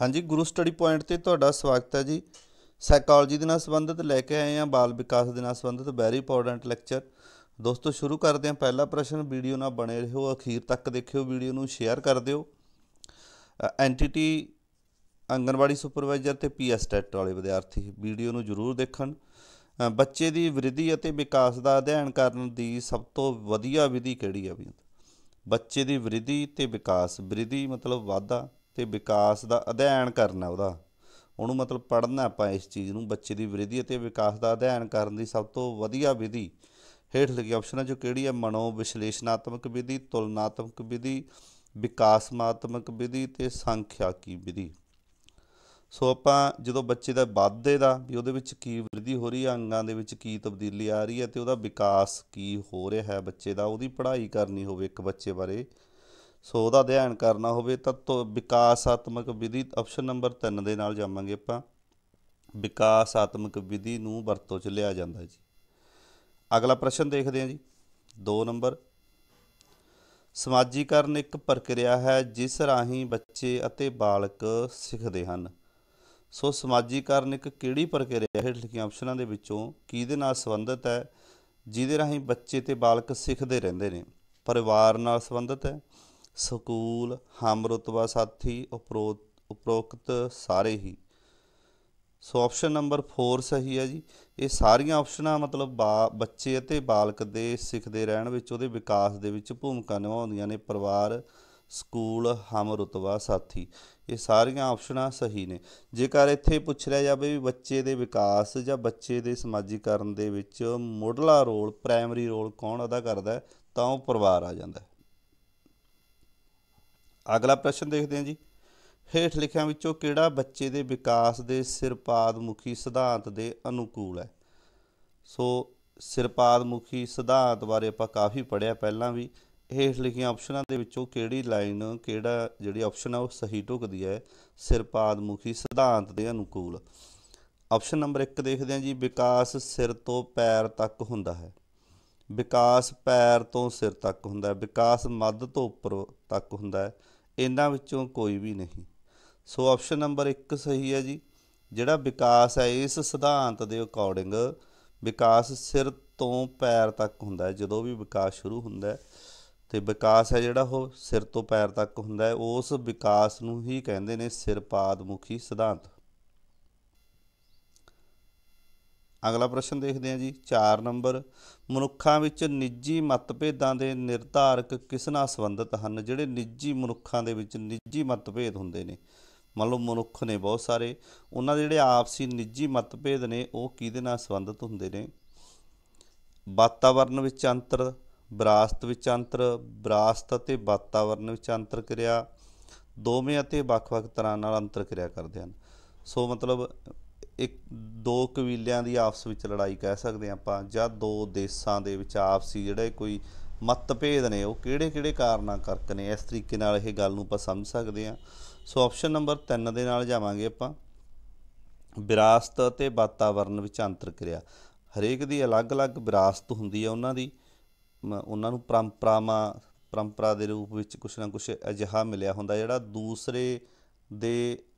ਹਾਂਜੀ ਗੁਰੂ study point ਤੇ ਤੁਹਾਡਾ ਸਵਾਗਤ ਹੈ ਜੀ ਸਾਈਕੋਲੋਜੀ ਦੇ ਨਾਲ ਸੰਬੰਧਿਤ ਲੈ ਕੇ ਆਏ ਆ ਬਾਲ ਵਿਕਾਸ ਦੇ ਨਾਲ ਸੰਬੰਧਿਤ ਵੈਰੀ ਇੰਪੋਰਟੈਂਟ ਲੈਕਚਰ ਦੋਸਤੋ ਸ਼ੁਰੂ ਕਰਦੇ ਆ ਪਹਿਲਾ ਪ੍ਰਸ਼ਨ ਵੀਡੀਓ ਨਾਲ ਬਣੇ ਰਹੋ ਅਖੀਰ ਤੱਕ ਦੇਖਿਓ ਵੀਡੀਓ ਨੂੰ ਸ਼ੇਅਰ ਕਰ ਦਿਓ ਐਂਟੀਟੀ ਅੰਗਨਵਾੜੀ ਸੁਪਰਵਾਈਜ਼ਰ ਤੇ ਪੀਐਸ ਟੈਟ ਵਾਲੇ ਵਿਦਿਆਰਥੀ ਵੀਡੀਓ ਨੂੰ ਜ਼ਰੂਰ ਦੇਖਣ ਬੱਚੇ ਦੀ ਵਿਰਧੀ ਅਤੇ ਵਿਕਾਸ ਦਾ ਅਧਿਐਨ ਕਰਨ ਦੀ ਸਭ ਤੋਂ ਵਧੀਆ ਵਿਧੀ ਕਿਹੜੀ ਹੈ ਵੀ ਬੱਚੇ ਦੀ ਵਿਰਧੀ ਤੇ ਵਿਕਾਸ ਵਿਰਧੀ ਮਤਲਬ ਵਾਧਾ ਤੇ ਵਿਕਾਸ ਦਾ ਅਧਿਐਨ ਕਰਨਾ ਉਹਦਾ ਉਹਨੂੰ ਮਤਲਬ ਪੜ੍ਹਨਾ ਆਪਾਂ ਇਸ ਚੀਜ਼ ਨੂੰ ਬੱਚੇ ਦੀ ਵਿਰਧੀ ਅਤੇ ਵਿਕਾਸ ਦਾ ਅਧਿਐਨ ਕਰਨ ਦੀ ਸਭ ਤੋਂ ਵਧੀਆ ਵਿਧੀ ਹੇਠ ਲਿਖੀ ਆਪਸ਼ਨਾਂ ਚੋਂ ਕਿਹੜੀ ਹੈ ਮਨੋ ਵਿਸ਼ਲੇਸ਼ਣਾਤਮਕ ਵਿਧੀ ਤੁਲਨਾਤਮਕ ਵਿਧੀ ਵਿਕਾਸਮਾਤਮਕ ਵਿਧੀ ਤੇ ਸੰਖਿਆਕੀ ਵਿਧੀ ਸੋ ਆਪਾਂ ਜਦੋਂ ਬੱਚੇ ਦਾ ਵਾਧੇ ਦਾ ਵੀ ਉਹਦੇ ਵਿੱਚ ਕੀ ਵਿਰਧੀ ਹੋ ਰਹੀ ਹੈ ਅੰਗਾਂ ਦੇ ਵਿੱਚ ਕੀ ਤਬਦੀਲੀ ਆ ਰਹੀ ਹੈ ਤੇ ਉਹਦਾ ਵਿਕਾਸ ਕੀ ਹੋ ਰਿਹਾ ਹੈ ਬੱਚੇ ਦਾ ਉਹਦੀ ਪੜ੍ਹਾਈ ਕਰਨੀ ਹੋਵੇ ਇੱਕ ਬੱਚੇ ਬਾਰੇ ਸੋ ਉਹਦਾ ਅਧਿਐਨ ਕਰਨਾ ਹੋਵੇ ਤਾਂ ਵਿਕਾਸਾਤਮਕ ਵਿਧੀ ਆਪਸ਼ਨ ਨੰਬਰ 3 ਦੇ ਨਾਲ ਜਾਵਾਂਗੇ ਆਪਾਂ ਵਿਕਾਸਾਤਮਕ ਵਿਧੀ ਨੂੰ ਵਰਤੋਂ ਚ ਲਿਆ ਜਾਂਦਾ ਜੀ ਅਗਲਾ ਪ੍ਰਸ਼ਨ ਦੇਖਦੇ ਹਾਂ ਜੀ 2 ਨੰਬਰ ਸਮਾਜੀਕਰਨ ਇੱਕ ਪ੍ਰਕਿਰਿਆ ਹੈ ਜਿਸ ਰਾਹੀਂ ਬੱਚੇ ਅਤੇ ਬਾਲਕ ਸਿੱਖਦੇ ਹਨ ਸੋ ਸਮਾਜੀਕਰਨ ਇੱਕ ਕਿਹੜੀ ਪ੍ਰਕਿਰਿਆ ਹੈ ਲਿਖੀਆਂ ਆਪਸ਼ਨਾਂ ਦੇ ਵਿੱਚੋਂ ਕਿਹਦੇ ਨਾਲ ਸੰਬੰਧਿਤ ਹੈ ਜਿਹਦੇ ਰਾਹੀਂ ਬੱਚੇ ਤੇ ਬਾਲਕ ਸਿੱਖਦੇ ਰਹਿੰਦੇ ਨੇ ਪਰਿਵਾਰ ਨਾਲ ਸੰਬੰਧਿਤ ਹੈ ਸਕੂਲ ਹਮਰਤਵਾ ਸਾਥੀ ਉਪਰੋਕਤ ਸਾਰੇ ਹੀ ਸੋ ਆਪਸ਼ਨ ਨੰਬਰ 4 ਸਹੀ ਹੈ ਜੀ ਇਹ ਸਾਰੀਆਂ ਆਪਸ਼ਨਾਂ ਮਤਲਬ ਬੱਚੇ ਅਤੇ ਬਾਲਕ ਦੇ ਸਿੱਖਦੇ ਰਹਿਣ ਵਿੱਚ ਉਹਦੇ ਵਿਕਾਸ ਦੇ ਵਿੱਚ ਭੂਮਿਕਾ ਨਿਭਾਉਂਦੀਆਂ ਨੇ ਪਰਿਵਾਰ ਸਕੂਲ ਹਮ ਸਾਥੀ ਇਹ ਸਾਰੀਆਂ ਆਪਸ਼ਨਾਂ ਸਹੀ ਨੇ ਜੇਕਰ ਇੱਥੇ ਪੁੱਛਿਆ ਜਾਵੇ ਵੀ ਬੱਚੇ ਦੇ ਵਿਕਾਸ ਜਾਂ ਬੱਚੇ ਦੇ ਸਮਾਜੀਕਰਨ ਦੇ ਵਿੱਚ ਮੋਢਲਾ ਰੋਲ ਪ੍ਰਾਇਮਰੀ ਰੋਲ ਕੌਣ ਅਦਾ ਕਰਦਾ ਤਾਂ ਉਹ ਪਰਿਵਾਰ ਆ ਜਾਂਦਾ ਅਗਲਾ ਪ੍ਰਸ਼ਨ ਦੇਖਦੇ ਹਾਂ ਜੀ ਹੇਠ ਲਿਖਿਆਂ ਵਿੱਚੋਂ ਕਿਹੜਾ ਬੱਚੇ ਦੇ ਵਿਕਾਸ ਦੇ ਸਿਰਪਾਦਮੁਖੀ ਸਿਧਾਂਤ ਦੇ ਅਨੁਕੂਲ ਹੈ ਸੋ ਸਿਰਪਾਦਮੁਖੀ ਸਿਧਾਂਤ ਬਾਰੇ ਆਪਾਂ ਕਾਫੀ ਪੜਿਆ ਪਹਿਲਾਂ ਵੀ ਹੇਠ ਲਿਖੀਆਂ ਆਪਸ਼ਨਾਂ ਦੇ ਵਿੱਚੋਂ ਕਿਹੜੀ ਲਾਈਨ ਕਿਹੜਾ ਜਿਹੜੀ ਆਪਸ਼ਨ ਆ ਉਹ ਸਹੀ ਢੁਕਦੀ ਹੈ ਸਿਰਪਾਦਮੁਖੀ ਸਿਧਾਂਤ ਦੇ ਅਨੁਕੂਲ ਆਪਸ਼ਨ ਨੰਬਰ 1 ਦੇਖਦੇ ਹਾਂ ਜੀ ਵਿਕਾਸ ਸਿਰ ਤੋਂ ਪੈਰ ਤੱਕ ਹੁੰਦਾ ਹੈ ਵਿਕਾਸ ਪੈਰ ਤੋਂ ਸਿਰ ਤੱਕ ਹੁੰਦਾ ਹੈ ਵਿਕਾਸ ਮੱਧ ਤੋਂ ਉੱਪਰ ਤੱਕ ਹੁੰਦਾ ਹੈ ਇਹਨਾਂ ਵਿੱਚੋਂ ਕੋਈ ਵੀ ਨਹੀਂ ਸੋ ਆਪਸ਼ਨ ਨੰਬਰ 1 ਸਹੀ ਹੈ ਜੀ ਜਿਹੜਾ ਵਿਕਾਸ ਹੈ ਇਸ ਸਿਧਾਂਤ ਦੇ ਅਕੋਰਡਿੰਗ ਵਿਕਾਸ ਸਿਰ ਤੋਂ ਪੈਰ ਤੱਕ ਹੁੰਦਾ ਹੈ ਜਦੋਂ ਵੀ ਵਿਕਾਸ ਸ਼ੁਰੂ ਹੁੰਦਾ ਹੈ ਤੇ ਵਿਕਾਸ ਹੈ ਜਿਹੜਾ ਉਹ ਸਿਰ ਤੋਂ ਪੈਰ ਤੱਕ ਹੁੰਦਾ ਹੈ ਉਸ ਵਿਕਾਸ ਨੂੰ ਹੀ ਕਹਿੰਦੇ ਨੇ ਸਿਰਪਾਦ ਮੁਖੀ ਸਿਧਾਂਤ ਅਗਲਾ ਪ੍ਰਸ਼ਨ ਦੇਖਦੇ ਹਾਂ ਜੀ 4 ਨੰਬਰ ਮਨੁੱਖਾਂ ਵਿੱਚ ਨਿੱਜੀ ਮਤਭੇਦਾਂ ਦੇ ਨਿਰਧਾਰਕ ਕਿਸ ਨਾਲ ਸੰਬੰਧਿਤ ਹਨ ਜਿਹੜੇ ਨਿੱਜੀ ਮਨੁੱਖਾਂ ਦੇ ਵਿੱਚ ਨਿੱਜੀ ਮਤਭੇਦ ਹੁੰਦੇ ਨੇ ਮੰਨ ਲਓ ਮਨੁੱਖ ਨੇ ਬਹੁਤ ਸਾਰੇ ਉਹਨਾਂ ਦੇ ਜਿਹੜੇ ਆਪਸੀ ਨਿੱਜੀ ਮਤਭੇਦ ਨੇ ਉਹ ਕਿਹਦੇ ਨਾਲ ਸੰਬੰਧਿਤ ਹੁੰਦੇ ਨੇ ਵਾਤਾਵਰਣ ਵਿੱਚ ਅੰਤਰ ਵਿਰਾਸਤ ਵਿੱਚ ਅੰਤਰ ਵਿਰਾਸਤ ਅਤੇ ਵਾਤਾਵਰਣ ਵਿੱਚ ਅੰਤਰ ਕਿਰਿਆ ਦੋਵੇਂ ਅਤੇ ਵੱਖ-ਵੱਖ ਤਰ੍ਹਾਂ ਨਾਲ ਅੰਤਰ ਕਿਰਿਆ ਕਰਦੇ ਹਨ ਸੋ ਮਤਲਬ ਇੱਕ ਦੋ ਕਬੀਲਿਆਂ ਦੀ ਆਪਸ ਵਿੱਚ ਲੜਾਈ ਕਹਿ ਸਕਦੇ ਆਪਾਂ ਜਾਂ ਦੋ ਦੇਸ਼ਾਂ ਦੇ ਵਿੱਚ ਆਪਸੀ ਜਿਹੜੇ ਕੋਈ ਮਤਭੇਦ ਨੇ ਉਹ ਕਿਹੜੇ-ਕਿਹੜੇ ਕਾਰਨਾਂ ਕਰਕੇ ਨੇ ਇਸ ਤਰੀਕੇ ਨਾਲ ਇਹ ਗੱਲ ਨੂੰ ਆਪਾਂ ਸਮਝ ਸਕਦੇ ਆ ਸੋ ਆਪਸ਼ਨ ਨੰਬਰ 3 ਦੇ ਨਾਲ ਜਾਵਾਂਗੇ ਆਪਾਂ ਵਿਰਾਸਤ ਅਤੇ ਵਾਤਾਵਰਣ ਵਿੱਚ ਅੰਤਰ ਕਿਰਿਆ ਹਰੇਕ ਦੀ ਅਲੱਗ-ਅਲੱਗ ਵਿਰਾਸਤ ਹੁੰਦੀ ਹੈ ਉਹਨਾਂ ਦੀ ਉਹਨਾਂ ਨੂੰ ਪਰੰਪਰਾਵਾਂ ਪਰੰਪਰਾ ਦੇ ਰੂਪ ਵਿੱਚ ਕੁਛ ਨਾ ਕੁਛ ਅਜਿਹਾ ਮਿਲਿਆ ਹੁੰਦਾ ਜਿਹੜਾ ਦੂਸਰੇ ਦੇ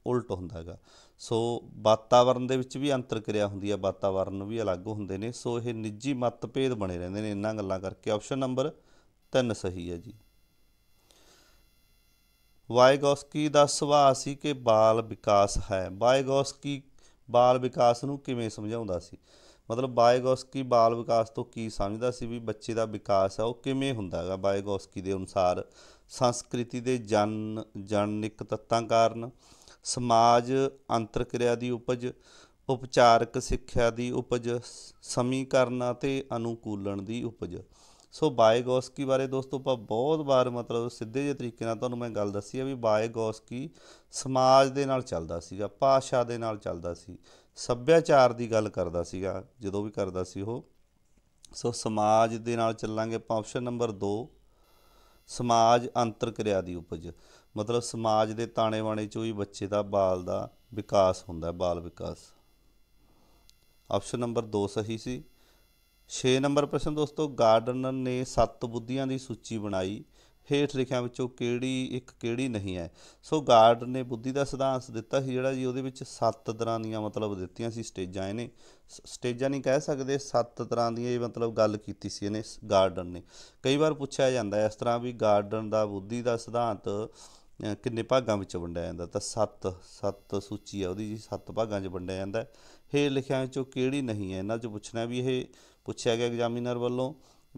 ਉਲਟ ਹੁੰਦਾ ਹੈਗਾ ਸੋ ਵਾਤਾਵਰਣ ਦੇ ਵਿੱਚ ਵੀ ਅੰਤਰ ਕਿਰਿਆ ਹੁੰਦੀ ਹੈ ਵਾਤਾਵਰਣ ਵੀ ਅਲੱਗ ਹੁੰਦੇ ਨੇ ਸੋ ਇਹ ਨਿੱਜੀ ਮਤਭੇਦ ਬਣੇ ਰਹਿੰਦੇ ਨੇ ਇਹਨਾਂ ਗੱਲਾਂ ਕਰਕੇ ਆਪਸ਼ਨ ਨੰਬਰ 3 ਸਹੀ ਹੈ ਜੀ ਵਾਇਗੋਸਕੀ ਦਾ ਸੁਭਾਅ ਸੀ ਕਿ ਬਾਲ ਵਿਕਾਸ ਹੈ ਵਾਇਗੋਸਕੀ ਬਾਲ ਵਿਕਾਸ ਨੂੰ ਕਿਵੇਂ ਸਮਝਾਉਂਦਾ ਸੀ ਮਤਲਬ ਵਾਇਗੋਸਕੀ ਬਾਲ ਵਿਕਾਸ ਤੋਂ ਕੀ ਸਮਝਦਾ ਸੀ ਵੀ ਬੱਚੇ ਦਾ ਵਿਕਾਸ ਆ ਉਹ ਕਿਵੇਂ ਹੁੰਦਾ ਹੈਗਾ ਵਾਇਗੋਸਕੀ ਦੇ ਅਨੁਸਾਰ ਸੰਸਕ੍ਰਿਤੀ ਦੇ ਜਨ ਜਨਨਿਕ ਤੱਤਾਂ ਕਾਰਨ ਸਮਾਜ ਅੰਤਰਕਿਰਿਆ ਦੀ ਉਪਜ ਉਪਚਾਰਕ ਸਿੱਖਿਆ ਦੀ ਉਪਜ ਸਮੀਕਰਨ ਅਤੇ ਅਨੁਕੂਲਣ ਦੀ ਉਪਜ ਸੋ ਬਾਇਗੋਸਕੀ ਬਾਰੇ ਦੋਸਤੋ ਆਪਾਂ ਬਹੁਤ ਵਾਰ ਮਤਲਬ ਸਿੱਧੇ ਜਿਹੇ ਤਰੀਕੇ ਨਾਲ ਤੁਹਾਨੂੰ ਮੈਂ ਗੱਲ ਦੱਸੀ ਆ ਵੀ ਬਾਇਗੋਸਕੀ ਸਮਾਜ ਦੇ ਨਾਲ ਚੱਲਦਾ ਸੀਗਾ ਪਾਸ਼ਾ ਦੇ ਨਾਲ ਚੱਲਦਾ ਸੀ ਸੱਭਿਆਚਾਰ ਦੀ ਗੱਲ ਕਰਦਾ ਸੀਗਾ ਜਦੋਂ ਵੀ ਕਰਦਾ ਸੀ ਉਹ ਸੋ ਸਮਾਜ ਦੇ ਨਾਲ ਚੱਲਾਂਗੇ ਆਪਾਂ ਆਪਸ਼ਨ ਨੰਬਰ 2 ਸਮਾਜ ਅੰਤਰਕਿਰਿਆ ਦੀ ਉਪਜ ਮਤਲਬ ਸਮਾਜ ਦੇ ਤਾਣੇ ਬਾਣੇ ਚੋਂ ਹੀ ਬੱਚੇ ਦਾ ਬਾਲ ਦਾ ਵਿਕਾਸ ਹੁੰਦਾ ਹੈ ਬਾਲ ਵਿਕਾਸ ਆਪਸ਼ਨ ਨੰਬਰ 2 ਸਹੀ ਸੀ 6 ਨੰਬਰ ਪ੍ਰਸ਼ਨ ਦੋਸਤੋ ਗਾਰਡਨਰ ਨੇ ਸੱਤ ਬੁੱਧੀਆਂ ਦੀ ਸੂਚੀ ਬਣਾਈ ਹੇਠ ਲਿਖਿਆਂ ਵਿੱਚੋਂ ਕਿਹੜੀ ਇੱਕ ਕਿਹੜੀ ਨਹੀਂ ਹੈ ਸੋ ਗਾਰਡਨਰ ਨੇ ਬੁੱਧੀ ਦਾ ਸਿਧਾਂਤ ਦਿੱਤਾ ਸੀ ਜਿਹੜਾ ਜੀ ਉਹਦੇ ਵਿੱਚ ਸੱਤ ਤਰ੍ਹਾਂ ਦੀਆਂ ਮਤਲਬ ਦਿੱਤੀਆਂ ਸੀ ਸਟੇਜਾਂ ਇਹਨੇ ਸਟੇਜਾਂ ਨਹੀਂ ਕਹਿ ਸਕਦੇ ਸੱਤ ਤਰ੍ਹਾਂ ਦੀਆਂ ਇਹ ਮਤਲਬ ਗੱਲ ਕੀਤੀ ਸੀ ਇਹਨੇ ਗਾਰਡਨ ਨੇ ਕਈ ਵਾਰ ਪੁੱਛਿਆ ਜਾਂਦਾ ਇਸ ਤਰ੍ਹਾਂ ਵੀ ਗਾਰਡਨ ਦਾ ਬੁੱਧੀ ਦਾ ਸਿਧਾਂਤ ਕਿੰਨੇ ਭਾਗਾਂ ਵਿੱਚ ਵੰਡਿਆ ਜਾਂਦਾ ਤਾਂ ਸੱਤ ਸੱਤ ਸੂਚੀ ਆ ਉਹਦੀ ਜੀ ਸੱਤ ਭਾਗਾਂ 'ਚ ਵੰਡਿਆ ਜਾਂਦਾ ਹੈ ਇਹ ਲਿਖਿਆ ਵਿੱਚੋਂ ਕਿਹੜੀ ਨਹੀਂ ਹੈ ਇਹਨਾਂ 'ਚ ਪੁੱਛਣਾ ਵੀ ਇਹ ਪੁੱਛਿਆ ਗਿਆ ਐਗਜ਼ਾਮੀਨਰ ਵੱਲੋਂ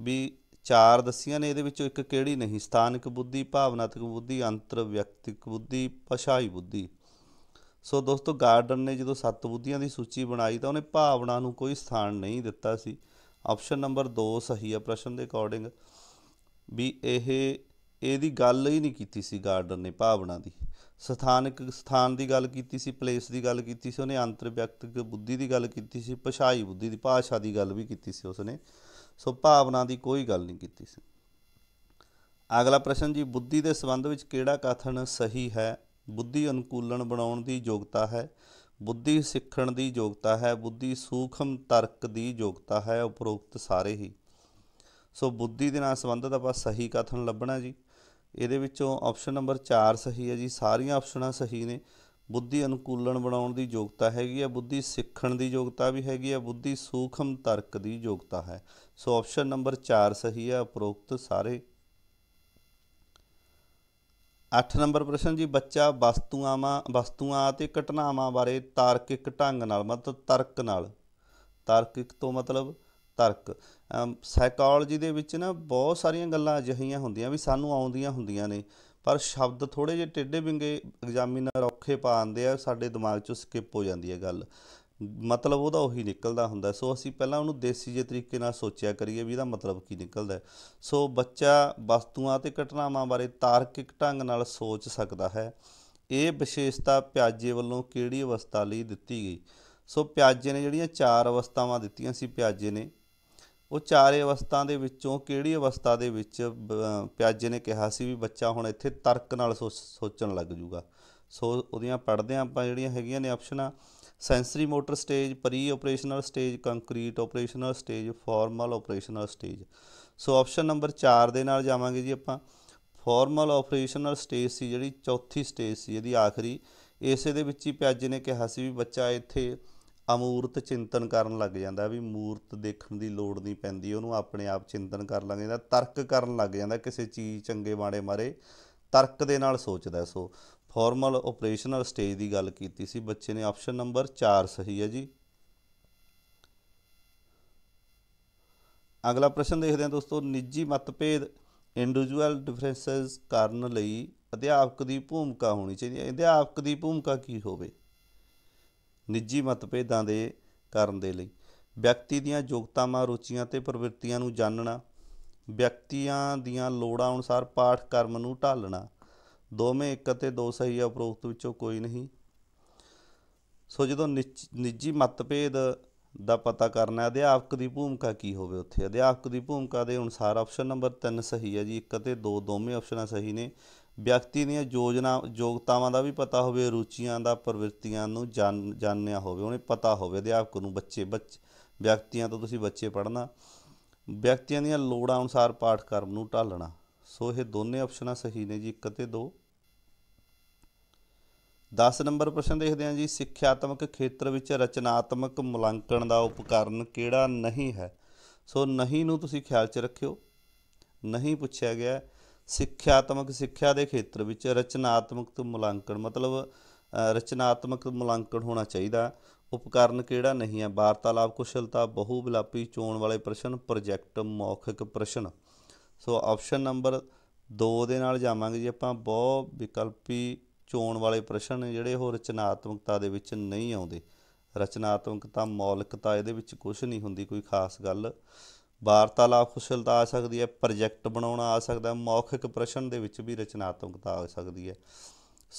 ਵੀ ਚਾਰ ਦਸੀਆਂ ਨੇ ਇਹਦੇ ਵਿੱਚੋਂ ਇੱਕ ਕਿਹੜੀ ਨਹੀਂ ਸਥਾਨਕ ਬੁੱਧੀ ਭਾਵਨਾਤਮਕ ਬੁੱਧੀ ਅੰਤਰ ਵਿਅਕਤਿਕ ਬੁੱਧੀ ਭਾਸ਼ਾਈ ਬੁੱਧੀ ਸੋ ਦੋਸਤੋ ਗਾਰਡਨ ਨੇ ਜਦੋਂ ਸੱਤ ਬੁੱਧੀਆਂ ਦੀ ਸੂਚੀ ਬਣਾਈ ਤਾਂ ਉਹਨੇ ਭਾਵਨਾ ਨੂੰ ਕੋਈ ਸਥਾਨ ਨਹੀਂ ਦਿੱਤਾ ਸੀ ਆਪਸ਼ਨ ਨੰਬਰ 2 ਸਹੀ ਹੈ ਪ੍ਰਸ਼ਨ ਦੇ ਅਕੋਰਡਿੰਗ ਵੀ ਇਹ ਇਹਦੀ ਗੱਲ ਹੀ ਨਹੀਂ ਕੀਤੀ ਸੀ ਗਾਰਡਨ ਨੇ ਭਾਵਨਾ ਦੀ ਸਥਾਨਿਕ ਸਥਾਨ ਦੀ ਗੱਲ ਕੀਤੀ ਸੀ ਪਲੇਸ ਦੀ ਗੱਲ ਕੀਤੀ ਸੀ ਉਹਨੇ ਅੰਤਰਵਿਅਕਤਕ ਬੁੱਧੀ ਦੀ ਗੱਲ ਕੀਤੀ ਸੀ ਭਾਸ਼ਾਈ ਬੁੱਧੀ ਦੀ ਭਾਸ਼ਾ ਦੀ ਗੱਲ ਵੀ ਕੀਤੀ ਸੀ ਉਸਨੇ ਸੋ ਭਾਵਨਾ ਦੀ ਕੋਈ ਗੱਲ ਨਹੀਂ ਕੀਤੀ ਸੀ ਅਗਲਾ ਪ੍ਰਸ਼ਨ ਜੀ ਬੁੱਧੀ ਦੇ ਸੰਬੰਧ ਵਿੱਚ ਕਿਹੜਾ ਕਥਨ ਸਹੀ ਹੈ ਬੁੱਧੀ ਅਨੁਕੂਲਨ ਬਣਾਉਣ ਦੀ ਯੋਗਤਾ ਹੈ ਬੁੱਧੀ ਸਿੱਖਣ ਦੀ ਯੋਗਤਾ ਹੈ ਬੁੱਧੀ ਸੂਖਮ ਤਰਕ ਦੀ ਯੋਗਤਾ ਹੈ ਉਪਰੋਕਤ ਸਾਰੇ ਹੀ ਸੋ ਬੁੱਧੀ ਦੇ ਨਾਲ ਸੰਬੰਧਤ ਆਪਾਂ ਸਹੀ ਕਥਨ ਲੱਭਣਾ ਜੀ ਇਹਦੇ ਵਿੱਚੋਂ ਆਪਸ਼ਨ ਨੰਬਰ 4 ਸਹੀ ਹੈ ਜੀ ਸਾਰੀਆਂ ਆਪਸ਼ਨਾਂ ਸਹੀ ਨੇ ਬੁੱਧੀ ਅਨੁਕੂਲਣ ਬਣਾਉਣ ਦੀ ਯੋਗਤਾ ਹੈਗੀ ਹੈ ਬੁੱਧੀ ਸਿੱਖਣ ਦੀ ਯੋਗਤਾ ਵੀ ਹੈਗੀ ਹੈ ਬੁੱਧੀ ਸੂਖਮ ਤਰਕ ਦੀ ਯੋਗਤਾ ਹੈ ਸੋ ਆਪਸ਼ਨ ਨੰਬਰ 4 ਸਹੀ ਹੈ ਉਪਰੋਕਤ ਸਾਰੇ 8 ਨੰਬਰ ਪ੍ਰਸ਼ਨ ਜੀ ਬੱਚਾ ਵਸਤੂਆਂਾਂ ਵਸਤੂਆਂ ਅਤੇ ਘਟਨਾਵਾਂ ਬਾਰੇ ਤਾਰਕਿਕ ਢੰਗ ਨਾਲ ਮਤਲਬ ਤਰਕ ਨਾਲ ਤਾਰਕਿਕ ਤੋਂ ਮਤਲਬ ਤਰਕ ਸਾਈਕੋਲੋਜੀ ਦੇ ਵਿੱਚ ਨਾ ਬਹੁਤ ਸਾਰੀਆਂ ਗੱਲਾਂ ਅਜਿਹੀਆਂ ਹੁੰਦੀਆਂ ਵੀ ਸਾਨੂੰ ਆਉਂਦੀਆਂ ਹੁੰਦੀਆਂ ਨੇ ਪਰ ਸ਼ਬਦ ਥੋੜੇ ਜਿਹੇ ਟੇਢੇ ਵਿੰਗੇ ਐਗਜ਼ਾਮੀਨਰ ਔਖੇ ਪਾ ਆਂਦੇ ਆ ਸਾਡੇ ਦਿਮਾਗ 'ਚੋਂ ਸਕਿਪ ਹੋ ਜਾਂਦੀ ਹੈ ਗੱਲ ਮਤਲਬ ਉਹਦਾ ਉਹੀ ਨਿਕਲਦਾ ਹੁੰਦਾ ਸੋ ਅਸੀਂ ਪਹਿਲਾਂ ਉਹਨੂੰ ਦੇਸੀ ਜੇ ਤਰੀਕੇ ਨਾਲ ਸੋਚਿਆ ਕਰੀਏ ਵੀ ਇਹਦਾ ਮਤਲਬ ਕੀ ਨਿਕਲਦਾ ਸੋ ਬੱਚਾ ਵਸਤੂਆਂ ਤੇ ਘਟਨਾਵਾਂ ਬਾਰੇ ਤਾਰਕਿਕ ਢੰਗ ਨਾਲ ਸੋਚ ਸਕਦਾ ਹੈ ਇਹ ਵਿਸ਼ੇਸ਼ਤਾ ਪਿਆਜੇ ਵੱਲੋਂ ਕਿਹੜੀ ਅਵਸਥਾ ਲਈ ਦਿੱਤੀ ਗਈ ਸੋ ਪਿਆਜੇ ਨੇ ਜਿਹੜੀਆਂ ਚਾਰ ਅਵਸਥਾਵਾਂ ਦਿੱਤੀਆਂ ਸੀ ਪਿਆਜੇ ਨੇ ਉਹ ਚਾਰੇ ਅਵਸਥਾ ਦੇ ਵਿੱਚੋਂ ਕਿਹੜੀ ਅਵਸਥਾ ਦੇ ਵਿੱਚ ਪਿਆਜੇ ਨੇ ਕਿਹਾ ਸੀ ਵੀ ਬੱਚਾ ਹੁਣ ਇੱਥੇ ਤਰਕ ਨਾਲ ਸੋਚਣ ਲੱਗ ਜੂਗਾ ਸੋ ਉਹਦੀਆਂ ਪੜ੍ਹਦੇ ਆਪਾਂ ਜਿਹੜੀਆਂ ਹੈਗੀਆਂ ਨੇ ਆਪਸ਼ਨਾਂ sensory motor stage pre operational stage concrete operational stage formal operational stage so option number 4 ਦੇ ਨਾਲ ਜਾਵਾਂਗੇ ਜੀ ਆਪਾਂ ਫਾਰਮਲ ਆਪਰੇਸ਼ਨਲ ਸਟੇਜ ਸੀ ਜਿਹੜੀ ਚੌਥੀ ਸਟੇਜ ਸੀ ਇਹਦੀ ਆਖਰੀ ਇਸੇ ਦੇ ਵਿੱਚ ਹੀ ਪਿਆਜੇ ਨੇ ਕਿਹਾ ਸੀ ਵੀ ਬੱਚਾ ਇੱਥੇ ਅਮੂਰਤ ਚਿੰਤਨ ਕਰਨ ਲੱਗ ਜਾਂਦਾ ਵੀ ਮੂਰਤ ਦੇਖਣ ਦੀ ਲੋੜ ਨਹੀਂ ਪੈਂਦੀ ਉਹਨੂੰ ਆਪਣੇ ਆਪ ਚਿੰਤਨ ਕਰ ਲੱਗ ਜਾਂਦਾ ਤਰਕ ਕਰਨ ਲੱਗ ਜਾਂਦਾ ਕਿਸੇ ਚੀਜ਼ ਚੰਗੇ ਬਾੜੇ ਮਾਰੇ ਤਰਕ ਦੇ ਨਾਲ ਸੋਚਦਾ ਸੋ ਫਾਰਮਲ ਆਪਰੇਸ਼ਨਲ ਸਟੇਜ ਦੀ ਗੱਲ ਕੀਤੀ ਸੀ ਬੱਚੇ ਨੇ ਆਪਸ਼ਨ ਨੰਬਰ 4 ਸਹੀ ਹੈ ਜੀ ਅਗਲਾ ਪ੍ਰਸ਼ਨ ਦੇਖਦੇ ਹਾਂ ਦੋਸਤੋ ਨਿੱਜੀ ਮਤਭੇਦ ਇੰਡੀਵਿਜੂਅਲ ਡਿਫਰੈਂਸਸ ਕਰਨ ਲਈ ਅਧਿਆਪਕ ਦੀ ਭੂਮਿਕਾ ਹੋਣੀ ਚਾਹੀਦੀ ਹੈ ਅਧਿਆਪਕ ਦੀ ਭੂਮਿਕਾ ਕੀ ਹੋਵੇ ਨਿੱਜੀ ਮਤਭੇਦਾਂ ਦੇ ਕਰਨ ਦੇ ਲਈ ਵਿਅਕਤੀ ਦੀਆਂ ਯੋਗਤਾਵਾਂ ਰੁਚੀਆਂ ਤੇ ਪ੍ਰਵਿਰਤੀਆਂ ਨੂੰ ਜਾਣਨਾ ਵਿਅਕਤੀਆਂ ਦੀਆਂ ਲੋੜਾਂ ਅਨੁਸਾਰ ਪਾਠ ਕਰਮ ਨੂੰ ਢਾਲਣਾ ਦੋਵੇਂ ਇੱਕ ਅਤੇ ਦੋ ਸਹੀ ਉਪਰੋਕਤ ਵਿੱਚੋਂ ਕੋਈ ਨਹੀਂ ਸੋ ਜਦੋਂ ਨਿੱਜੀ ਮਤਭੇਦ ਦਾ ਪਤਾ ਕਰਨਾ ਅਧਿਆਪਕ ਦੀ ਭੂਮਿਕਾ ਕੀ ਹੋਵੇ ਉੱਥੇ ਅਧਿਆਪਕ ਦੀ ਭੂਮਿਕਾ ਦੇ ਅਨੁਸਾਰ ਆਪਸ਼ਨ ਨੰਬਰ 3 ਸਹੀ ਹੈ ਜੀ ਇੱਕ ਅਤੇ ਦੋ ਦੋਵੇਂ ਆਪਸ਼ਨਾਂ ਸਹੀ ਨੇ ਵਿਅਕਤੀ ਦੀਆਂ ਯੋਜਨਾ ਯੋਗਤਾਵਾਂ ਦਾ ਵੀ ਪਤਾ ਹੋਵੇ ਰੁਚੀਆਂ ਦਾ ਪ੍ਰਵਿਰਤੀਆਂ ਨੂੰ ਜਾਣਿਆ ਹੋਵੇ ਉਹਨੇ ਪਤਾ ਹੋਵੇ ਅਧਿਆਪਕ ਨੂੰ ਬੱਚੇ ਬੱਚ ਵਿਅਕਤੀਆਂ ਤੋਂ ਤੁਸੀਂ ਬੱਚੇ ਪੜ੍ਹਨਾ ਵਿਅਕਤੀਆਂ ਦੀਆਂ ਲੋੜਾਂ ਅਨੁਸਾਰ ਪਾਠ ਕਰਮ ਨੂੰ ਢਾਲਣਾ ਸੋ ਇਹ ਦੋਨੇ ਆਪਸ਼ਨਾਂ ਸਹੀ ਨੇ ਜੀ 1 ਅਤੇ 2 10 ਨੰਬਰ ਪ੍ਰਸ਼ਨ ਦੇਖਦੇ ਹਾਂ ਜੀ ਸਿੱਖਿਆਤਮਕ ਖੇਤਰ ਵਿੱਚ ਰਚਨਾਤਮਕ ਮੁਲਾਂਕਣ ਦਾ ਉਪਕਰਨ ਕਿਹੜਾ ਨਹੀਂ ਹੈ ਸੋ ਨਹੀਂ ਨੂੰ ਤੁਸੀਂ ਖਿਆਲ 'ਚ ਰੱਖਿਓ ਨਹੀਂ ਪੁੱਛਿਆ ਗਿਆ ਸਿੱਖਿਆਤਮਕ ਸਿੱਖਿਆ ਦੇ ਖੇਤਰ ਵਿੱਚ ਰਚਨਾਤਮਕ ਮੁਲਾਂਕਣ ਮਤਲਬ ਰਚਨਾਤਮਕ ਮੁਲਾਂਕਣ ਹੋਣਾ ਚਾਹੀਦਾ ਉਪਕਰਨ ਕਿਹੜਾ ਨਹੀਂ ਹੈ ਵਾਰਤਾਲਾਪ ਕੁਸ਼ਲਤਾ ਬਹੁ ਚੋਣ ਵਾਲੇ ਪ੍ਰਸ਼ਨ ਪ੍ਰੋਜੈਕਟ ਮੌਖਿਕ ਪ੍ਰਸ਼ਨ ਸੋ ਆਪਸ਼ਨ ਨੰਬਰ 2 ਦੇ ਨਾਲ ਜਾਵਾਂਗੇ ਜੀ ਆਪਾਂ ਬਹੁ ਵਿਕਲਪੀ ਚੋਣ ਵਾਲੇ ਪ੍ਰਸ਼ਨ ਜਿਹੜੇ ਹੋ ਰਚਨਾਤਮਕਤਾ ਦੇ ਵਿੱਚ ਨਹੀਂ ਆਉਂਦੇ ਰਚਨਾਤਮਕਤਾ ਮੌਲਿਕਤਾ ਇਹਦੇ ਵਿੱਚ ਕੁਝ ਨਹੀਂ ਹੁੰਦੀ ਕੋਈ ਖਾਸ ਗੱਲ ਵਾਰਤਾਲਾਪ ਕੁਸ਼ਲਤਾ ਆ ਸਕਦੀ ਹੈ ਪ੍ਰੋਜੈਕਟ ਬਣਾਉਣਾ ਆ ਸਕਦਾ ਹੈ ਮੌਖਿਕ ਪ੍ਰਸ਼ਨ ਦੇ ਵਿੱਚ ਵੀ ਰਚਨਾਤਮਕਤਾ ਆ ਸਕਦੀ ਹੈ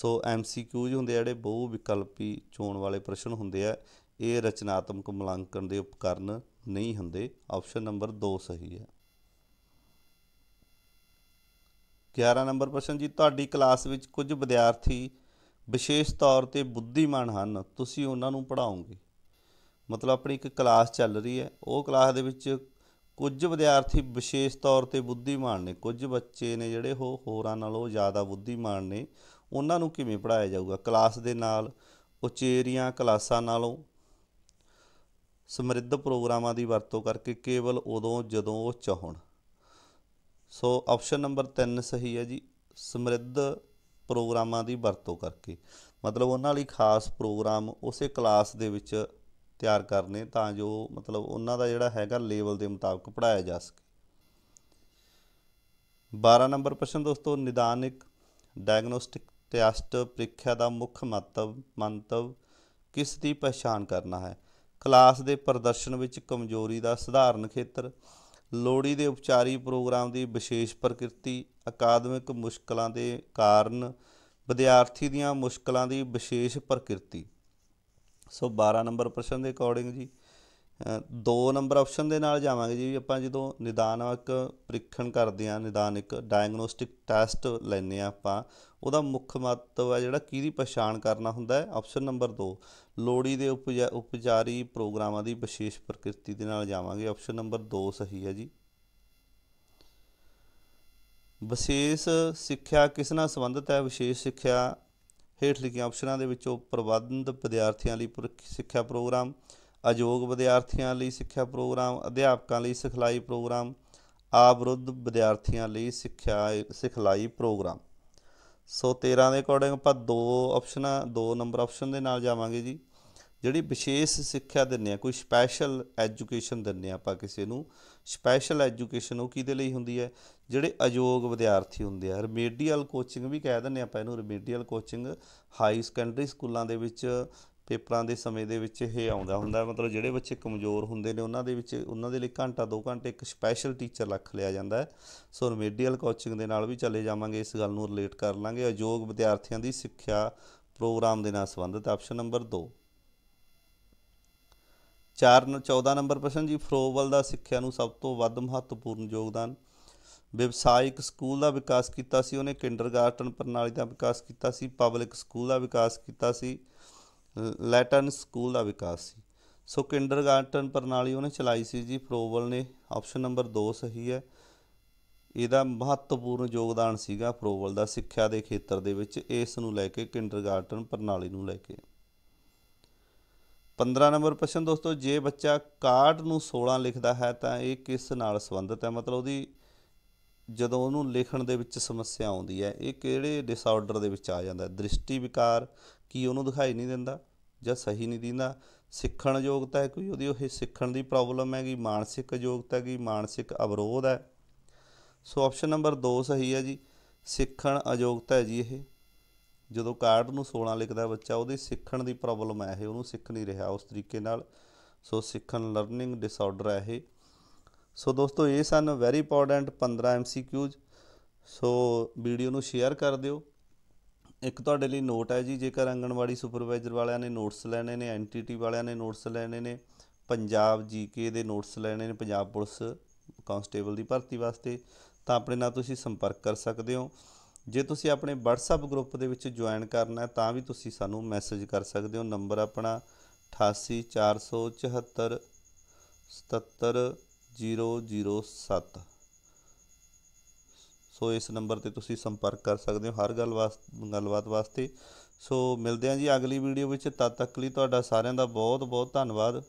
ਸੋ ਐਮਸੀਕਿਊਜ਼ ਹੁੰਦੇ ਜਿਹੜੇ ਬਹੁ ਵਿਕਲਪੀ ਚੋਣ ਵਾਲੇ ਪ੍ਰਸ਼ਨ ਹੁੰਦੇ ਆ ਇਹ ਰਚਨਾਤਮਕ ਮੁਲਾਂਕਣ ਦੇ ਉਪਕਰਨ ਨਹੀਂ ਹੁੰਦੇ ਆਪਸ਼ਨ ਨੰਬਰ 2 ਸਹੀ ਹੈ 11 ਨੰਬਰ ਪ੍ਰਸ਼ਨ ਜੀ ਤੁਹਾਡੀ ਕਲਾਸ ਵਿੱਚ ਕੁਝ ਵਿਦਿਆਰਥੀ ਵਿਸ਼ੇਸ਼ ਤੌਰ ਤੇ ਬੁੱਧੀਮਾਨ ਹਨ ਤੁਸੀਂ ਉਹਨਾਂ ਨੂੰ ਪੜਾਉਂਗੇ ਮਤਲਬ ਆਪਣੀ ਇੱਕ ਕਲਾਸ ਚੱਲ ਰਹੀ ਹੈ ਉਹ ਕਲਾਸ ਦੇ ਵਿੱਚ ਕੁਝ ਵਿਦਿਆਰਥੀ ਵਿਸ਼ੇਸ਼ ਤੌਰ ਤੇ ਬੁੱਧੀਮਾਨ ਨੇ ਕੁਝ ਬੱਚੇ ਨੇ ਜਿਹੜੇ ਉਹ ਹੋਰਾਂ ਨਾਲੋਂ ਜ਼ਿਆਦਾ ਬੁੱਧੀਮਾਨ ਨੇ ਉਹਨਾਂ ਨੂੰ ਕਿਵੇਂ ਪੜਾਇਆ ਜਾਊਗਾ ਕਲਾਸ ਦੇ ਨਾਲ ਉਚੇਰੀਆਂ ਕਲਾਸਾਂ ਨਾਲੋਂ ਸਮਰਿੱਧ ਪ੍ਰੋਗਰਾਮਾਂ ਦੀ ਵਰਤੋਂ ਕਰਕੇ ਕੇਵਲ ਉਦੋਂ ਜਦੋਂ ਉਹ ਚਾਹਣ ਸੋ ਆਪਸ਼ਨ ਨੰਬਰ 3 ਸਹੀ ਹੈ ਜੀ ਸਮਰਿੱਧ ਪ੍ਰੋਗਰਾਮਾਂ ਦੀ ਵਰਤੋਂ ਕਰਕੇ ਮਤਲਬ ਉਹਨਾਂ ਲਈ ਖਾਸ ਪ੍ਰੋਗਰਾਮ ਉਸੇ ਕਲਾਸ ਦੇ ਵਿੱਚ ਤਿਆਰ ਕਰਨੇ ਤਾਂ ਜੋ ਮਤਲਬ ਉਹਨਾਂ ਦਾ ਜਿਹੜਾ ਹੈਗਾ ਲੈਵਲ ਦੇ ਮੁਤਾਬਕ ਪੜਾਇਆ ਜਾ ਸਕੇ 12 ਨੰਬਰ ਪ੍ਰਸ਼ਨ ਦੋਸਤੋ ਨਿਦਾਨਿਕ ਡਾਇਗਨੋਸਟਿਕ ਟੈਸਟ ਪ੍ਰੀਖਿਆ ਦਾ ਮੁੱਖ ਮਤਵ ਮੰਤਵ ਕਿਸ ਦੀ ਪਛਾਣ ਕਰਨਾ ਹੈ ਕਲਾਸ ਦੇ ਪ੍ਰਦਰਸ਼ਨ ਵਿੱਚ ਕਮਜ਼ੋਰੀ ਦਾ ਸਧਾਰਨ ਖੇਤਰ ਲੋੜੀ ਦੇ ਉਪਚਾਰੀ ਪ੍ਰੋਗਰਾਮ ਦੀ ਵਿਸ਼ੇਸ਼ ਪ੍ਰਕਿਰਤੀ ਅਕਾਦਮਿਕ ਮੁਸ਼ਕਲਾਂ ਦੇ ਕਾਰਨ ਵਿਦਿਆਰਥੀ ਦੀਆਂ ਮੁਸ਼ਕਲਾਂ ਦੀ ਵਿਸ਼ੇਸ਼ ਪ੍ਰਕਿਰਤੀ ਸੋ 12 ਨੰਬਰ ਪ੍ਰਸ਼ਨ ਦੇ ਅਕੋਰਡਿੰਗ ਜੀ ਦੋ ਨੰਬਰ ਆਪਸ਼ਨ ਦੇ ਨਾਲ ਜਾਵਾਂਗੇ ਜੀ ਆਪਾਂ ਜਦੋਂ ਨਿਦਾਨਕ ਪ੍ਰੀਖਣ ਕਰਦੇ ਆ ਨਿਦਾਨਿਕ ਡਾਇਗਨੋਸਟਿਕ ਟੈਸਟ ਲੈਨੇ ਆ ਆਪਾਂ ਉਹਦਾ ਮੁੱਖ ਮਤਵ ਹੈ ਜਿਹੜਾ ਕਿਹਦੀ ਪਛਾਣ ਕਰਨਾ ਹੁੰਦਾ ਹੈ ਆਪਸ਼ਨ ਨੰਬਰ 2 ਲੋੜੀ ਦੇ ਉਪਚਾਰੀ ਪ੍ਰੋਗਰਾਮਾਂ ਦੀ ਵਿਸ਼ੇਸ਼ ਪ੍ਰਕਿਰਤੀ ਦੇ ਨਾਲ ਜਾਵਾਂਗੇ ਆਪਸ਼ਨ ਨੰਬਰ 2 ਸਹੀ ਹੈ ਜੀ ਵਿਸ਼ੇਸ਼ ਸਿੱਖਿਆ ਕਿਸ ਨਾਲ ਸੰਬੰਧਿਤ ਹੈ ਵਿਸ਼ੇਸ਼ ਸਿੱਖਿਆ ਹੇਠ ਲਿਖੀਆਂ ਆਪਸ਼ਨਾਂ ਦੇ ਵਿੱਚੋਂ ਪ੍ਰਬੰਧ ਵਿਦਿਆਰਥੀਆਂ ਲਈ ਸਿੱਖਿਆ ਪ੍ਰੋਗਰਾਮ ਅਯੋਗ ਵਿਦਿਆਰਥੀਆਂ ਲਈ ਸਿੱਖਿਆ ਪ੍ਰੋਗਰਾਮ ਅਧਿਆਪਕਾਂ ਲਈ ਸਿਖਲਾਈ ਪ੍ਰੋਗਰਾਮ ਆਵਰੁੱਧ ਵਿਦਿਆਰਥੀਆਂ ਲਈ ਸਿੱਖਿਆ ਸਿਖਲਾਈ ਪ੍ਰੋਗਰਾਮ ਸੋ 13 ਦੇ ਅਕੋਰਡਿੰਗ ਆਪਾਂ ਦੋ ਆਪਸ਼ਨਾਂ ਦੋ ਨੰਬਰ ਆਪਸ਼ਨ ਦੇ ਨਾਲ ਜਾਵਾਂਗੇ ਜੀ ਜਿਹੜੀ ਵਿਸ਼ੇਸ਼ ਸਿੱਖਿਆ ਦਿੰਨੇ ਆ ਕੋਈ ਸਪੈਸ਼ਲ ਐਜੂਕੇਸ਼ਨ ਦਿੰਨੇ ਆ ਆਪਾਂ ਕਿਸੇ ਨੂੰ ਸਪੈਸ਼ਲ ਐਜੂਕੇਸ਼ਨ ਉਹ ਕਿਹਦੇ ਲਈ ਹੁੰਦੀ ਹੈ ਜਿਹੜੇ ਅਯੋਗ ਵਿਦਿਆਰਥੀ ਹੁੰਦੇ ਆ ਰਿਮੇਡੀਅਲ ਕੋਚਿੰਗ ਵੀ ਕਹਿ ਦਿੰਨੇ ਆਪਾਂ ਇਹਨੂੰ ਰਿਮੇਡੀਅਲ ਕੋਚਿੰਗ ਹਾਈ ਸੈਕੰਡਰੀ ਸਕੂਲਾਂ ਦੇ ਵਿੱਚ ਪੇਪਰਾਂ ਦੇ ਸਮੇਂ ਦੇ ਵਿੱਚ ਇਹ ਆਉਂਦਾ ਹੁੰਦਾ ਮਤਲਬ ਜਿਹੜੇ ਬੱਚੇ ਕਮਜ਼ੋਰ ਹੁੰਦੇ ਨੇ ਉਹਨਾਂ ਦੇ ਵਿੱਚ ਉਹਨਾਂ ਦੇ ਲਈ ਘੰਟਾ 2 ਘੰਟੇ ਇੱਕ ਸਪੈਸ਼ਲ ਟੀਚਰ ਰੱਖ ਲਿਆ ਜਾਂਦਾ ਸੋ ਰਿਮੇਡੀਅਲ ਕੋਚਿੰਗ ਦੇ ਨਾਲ ਵੀ ਚੱਲੇ ਜਾਵਾਂਗੇ ਇਸ ਗੱਲ ਨੂੰ ਰਿਲੇਟ ਕਰ ਲਾਂਗੇ ਅਯੋਗ ਵਿਦਿਆਰਥੀਆਂ ਦੀ ਸਿੱਖਿਆ ਪ੍ਰੋਗਰਾਮ ਦੇ ਨਾਲ ਸੰਬੰਧਿਤ ਆਪਸ਼ਨ ਨੰਬਰ 2 4 14 ਨੰਬਰ ਪ੍ਰਸ਼ਨ ਜੀ ਫਰੋਵਲ ਦਾ ਸਿੱਖਿਆ ਨੂੰ ਸਭ ਤੋਂ ਵੱਧ ਮਹੱਤਵਪੂਰਨ ਯੋਗਦਾਨ ਵਿਵਸਾਇਕ ਸਕੂਲ ਦਾ ਵਿਕਾਸ ਕੀਤਾ ਸੀ ਉਹਨੇ ਕਿੰਡਰਗਾਰਟਨ ਪ੍ਰਣਾਲੀ ਦਾ ਵਿਕਾਸ ਕੀਤਾ ਸੀ ਪਬਲਿਕ ਸਕੂਲ ਦਾ ਵਿਕਾਸ ਕੀਤਾ ਸੀ ਲੈਟਨ ਸਕੂਲ ਦਾ ਵਿਕਾਸ ਸੀ ਸੋ ਕਿੰਡਰਗਾਰਟਨ ਪ੍ਰਣਾਲੀ ਉਹਨੇ ਚਲਾਈ ਸੀ ਜੀ ਫਰੋਵਲ ਨੇ ਆਪਸ਼ਨ ਨੰਬਰ 2 ਸਹੀ ਹੈ ਇਹਦਾ ਮਹੱਤਵਪੂਰਨ ਯੋਗਦਾਨ ਸੀਗਾ ਫਰੋਵਲ ਦਾ ਸਿੱਖਿਆ ਦੇ ਖੇਤਰ ਦੇ ਵਿੱਚ ਇਸ ਨੂੰ ਲੈ ਕੇ ਕਿੰਡਰਗਾਰਟਨ ਪ੍ਰਣਾਲੀ ਨੂੰ ਲੈ ਕੇ 15 ਨੰਬਰ ਪ੍ਰਸ਼ਨ ਦੋਸਤੋ ਜੇ ਬੱਚਾ 61 ਨੂੰ 16 ਲਿਖਦਾ ਹੈ ਤਾਂ ਇਹ ਕਿਸ ਨਾਲ ਸੰਬੰਧਿਤ ਹੈ ਮਤਲਬ ਉਹਦੀ ਜਦੋਂ ਉਹਨੂੰ ਲਿਖਣ ਦੇ ਵਿੱਚ ਸਮੱਸਿਆ ਆਉਂਦੀ ਹੈ ਇਹ ਕਿਹੜੇ ਡਿਸਆਰਡਰ ਦੇ ਵਿੱਚ ਆ ਜਾਂਦਾ ਹੈ ਦ੍ਰਿਸ਼ਟੀ ਵਿਕਾਰ ਕੀ ਉਹਨੂੰ ਦਿਖਾਈ ਨਹੀਂ ਦਿੰਦਾ ਜਾਂ ਸਹੀ ਨਹੀਂ ਦਿੰਦਾ ਸਿੱਖਣ ਯੋਗਤਾ ਹੈ ਕੋਈ ਉਹਦੀ ਉਹ ਸਿੱਖਣ ਦੀ ਪ੍ਰੋਬਲਮ ਹੈ ਕਿ ਮਾਨਸਿਕ ਯੋਗਤਾ ਕੀ ਮਾਨਸਿਕ ਅਵਰੋਧ ਹੈ ਸੋ ਆਪਸ਼ਨ ਨੰਬਰ 2 ਸਹੀ ਹੈ ਜੀ ਸਿੱਖਣ ਅਯੋਗਤਾ ਹੈ ਜੀ ਇਹ ਜਦੋਂ ਕਾਰਡ ਨੂੰ 16 ਲਿਖਦਾ ਬੱਚਾ ਉਹਦੀ ਸਿੱਖਣ ਦੀ ਪ੍ਰੋਬਲਮ ਹੈ ਇਹ ਉਹਨੂੰ ਸਿੱਖ ਨਹੀਂ ਰਿਹਾ ਉਸ ਤਰੀਕੇ ਨਾਲ ਸੋ ਸਿੱਖਣ ਲਰਨਿੰਗ ਡਿਸਆਰਡਰ ਹੈ ਇਹ ਸੋ ਦੋਸਤੋ ਇਹ ਸਨ very important 15 MCQs so video ਨੂੰ ਸ਼ੇਅਰ ਕਰ ਦਿਓ ਇੱਕ ਤੁਹਾਡੇ ਲਈ ਨੋਟ ਹੈ ਜੀ ਜੇਕਰ ਅੰਗਣਵਾੜੀ ਸੁਪਰਵਾਈਜ਼ਰ ਵਾਲਿਆਂ ਨੇ ਨੋਟਸ ਲੈਣੇ ਨੇ ਐਨਟੀਟੀ ਵਾਲਿਆਂ ਨੇ ਨੋਟਸ ਲੈਣੇ ਨੇ ਪੰਜਾਬ ਜੀਕੇ ਦੇ ਨੋਟਸ ਲੈਣੇ ਨੇ ਪੰਜਾਬ ਪੁਲਿਸ ਕਾਂਸਟੇਬਲ ਦੀ ਭਰਤੀ ਵਾਸਤੇ ਤਾਂ ਆਪਣੇ ਨਾਲ ਤੁਸੀਂ ਸੰਪਰਕ ਕਰ ਸਕਦੇ ਹੋ ਜੇ ਤੁਸੀਂ ਆਪਣੇ WhatsApp ਗਰੁੱਪ ਦੇ ਵਿੱਚ ਜੁਆਇਨ ਕਰਨਾ ਹੈ ਤਾਂ ਵੀ ਤੁਸੀਂ ਸਾਨੂੰ ਮੈਸੇਜ ਕਰ ਸਕਦੇ ਹੋ ਨੰਬਰ ਆਪਣਾ 8844770007 77007 ਸੋ ਇਸ ਨੰਬਰ ਤੇ ਤੁਸੀਂ ਸੰਪਰਕ ਕਰ ਸਕਦੇ ਹੋ ਹਰ ਗੱਲ ਵਾਸਤੇ ਗੱਲਬਾਤ ਵਾਸਤੇ ਸੋ ਮਿਲਦੇ ਹਾਂ ਜੀ ਅਗਲੀ ਵੀਡੀਓ ਵਿੱਚ ਤਦ ਤੱਕ ਲਈ ਤੁਹਾਡਾ ਸਾਰਿਆਂ ਦਾ ਬਹੁਤ ਬਹੁਤ ਧੰਨਵਾਦ